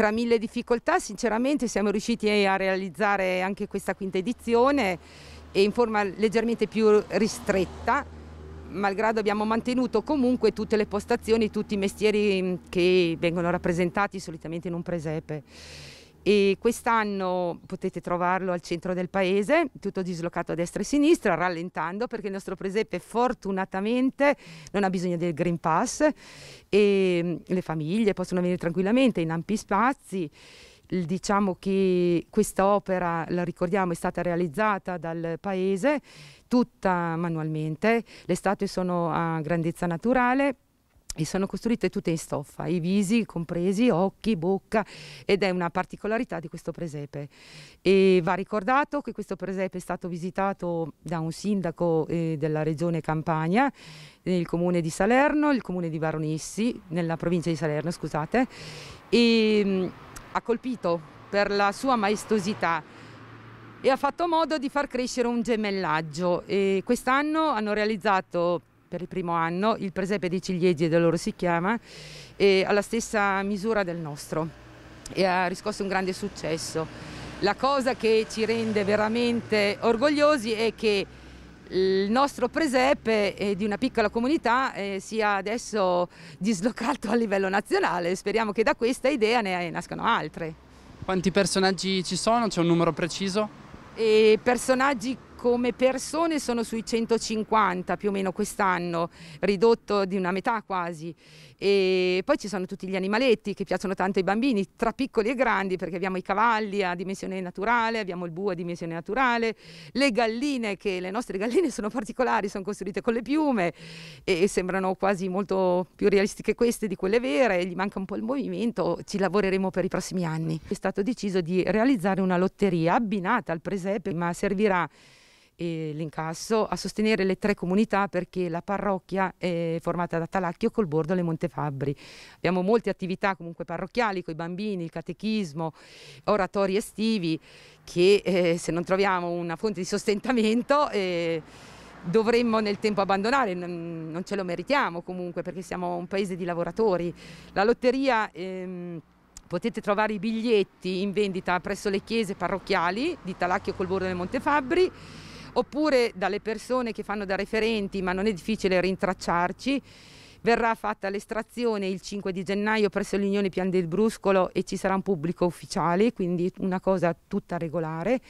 tra mille difficoltà sinceramente siamo riusciti a realizzare anche questa quinta edizione e in forma leggermente più ristretta, malgrado abbiamo mantenuto comunque tutte le postazioni, tutti i mestieri mm, che vengono rappresentati solitamente in un presepe e quest'anno potete trovarlo al centro del paese, tutto dislocato a destra e a sinistra, rallentando perché il nostro presepe fortunatamente non ha bisogno del Green Pass e mm, le famiglie possono venire tranquillamente in ampi spazi. Diciamo che questa opera, la ricordiamo, è stata realizzata dal paese tutta manualmente, le statue sono a grandezza naturale, e sono costruite tutte in stoffa, i visi compresi, occhi, bocca ed è una particolarità di questo presepe. E va ricordato che questo presepe è stato visitato da un sindaco eh, della regione Campania, il comune di Salerno, il comune di Varonissi, nella provincia di Salerno, scusate, e mh, mm, ha colpito per la sua maestosità e ha fatto modo di far crescere un gemellaggio. Quest'anno hanno realizzato per il primo anno, il presepe dei ciliegi da loro si chiama, alla stessa misura del nostro e ha riscosso un grande successo. La cosa che ci rende veramente orgogliosi è che il nostro presepe eh, di una piccola comunità eh, sia adesso dislocato a livello nazionale. Speriamo che da questa idea ne eh, nascano altre. Quanti personaggi ci sono? C'è un numero preciso? E personaggi come persone sono sui 150 più o meno quest'anno, ridotto di una metà quasi. E poi ci sono tutti gli animaletti che piacciono tanto ai bambini, tra piccoli e grandi, perché abbiamo i cavalli a dimensione naturale, abbiamo il bue a dimensione naturale, le galline, che le nostre galline sono particolari, sono costruite con le piume e sembrano quasi molto più realistiche queste di quelle vere, gli manca un po' il movimento, ci lavoreremo per i prossimi anni. È stato deciso di realizzare una lotteria abbinata al presepe, ma servirà e l'incasso a sostenere le tre comunità perché la parrocchia è formata da Talacchio, col bordo e Montefabbri. Abbiamo molte attività comunque parrocchiali con i bambini, il catechismo, oratori estivi che eh, se non troviamo una fonte di sostentamento eh, dovremmo nel tempo abbandonare, non ce lo meritiamo comunque perché siamo un paese di lavoratori. La lotteria... Ehm, Potete trovare i biglietti in vendita presso le chiese parrocchiali di Talacchio, col Bordo e Montefabbri oppure dalle persone che fanno da referenti, ma non è difficile rintracciarci. Verrà fatta l'estrazione il 5 di gennaio presso l'Unione Pian del Bruscolo e ci sarà un pubblico ufficiale, quindi una cosa tutta regolare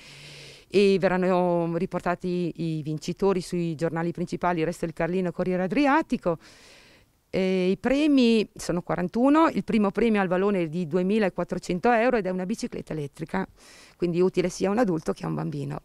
e verranno riportati i vincitori sui giornali principali Resto del Carlino Corriere Adriatico. Eh, I premi sono 41, il primo premio ha il valore di 2.400 euro ed è una bicicletta elettrica, quindi utile sia a un adulto che a un bambino.